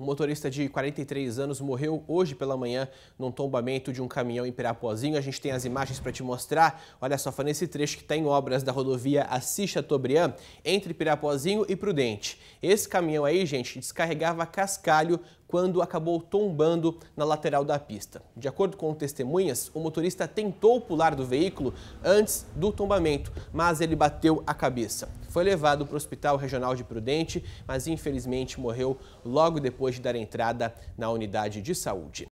Um motorista de 43 anos morreu hoje pela manhã num tombamento de um caminhão em Pirapozinho. A gente tem as imagens para te mostrar. Olha só, foi nesse trecho que está em obras da rodovia Assis Chateaubriand, entre Pirapozinho e Prudente. Esse caminhão aí, gente, descarregava cascalho quando acabou tombando na lateral da pista. De acordo com testemunhas, o motorista tentou pular do veículo antes do tombamento, mas ele bateu a cabeça. Foi levado para o Hospital Regional de Prudente, mas infelizmente morreu logo depois de dar entrada na unidade de saúde.